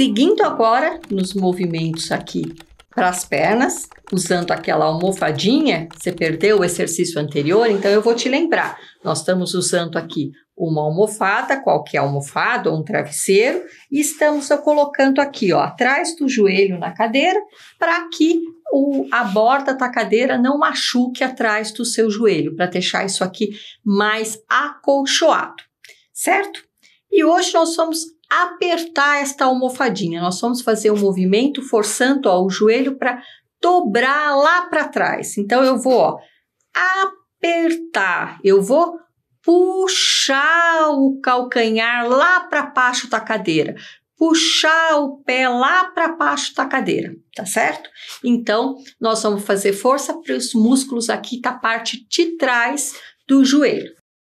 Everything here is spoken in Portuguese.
Seguindo agora nos movimentos aqui para as pernas, usando aquela almofadinha, você perdeu o exercício anterior, então eu vou te lembrar. Nós estamos usando aqui uma almofada, qualquer almofada ou um travesseiro, e estamos colocando aqui, ó, atrás do joelho na cadeira, para que o, a borda da cadeira não machuque atrás do seu joelho, para deixar isso aqui mais acolchoado, certo? E hoje nós vamos apertar esta almofadinha. Nós vamos fazer um movimento forçando ó, o joelho para dobrar lá para trás. Então eu vou ó, apertar, eu vou puxar o calcanhar lá para baixo da cadeira, puxar o pé lá para baixo da cadeira, tá certo? Então nós vamos fazer força para os músculos aqui da parte de trás do joelho.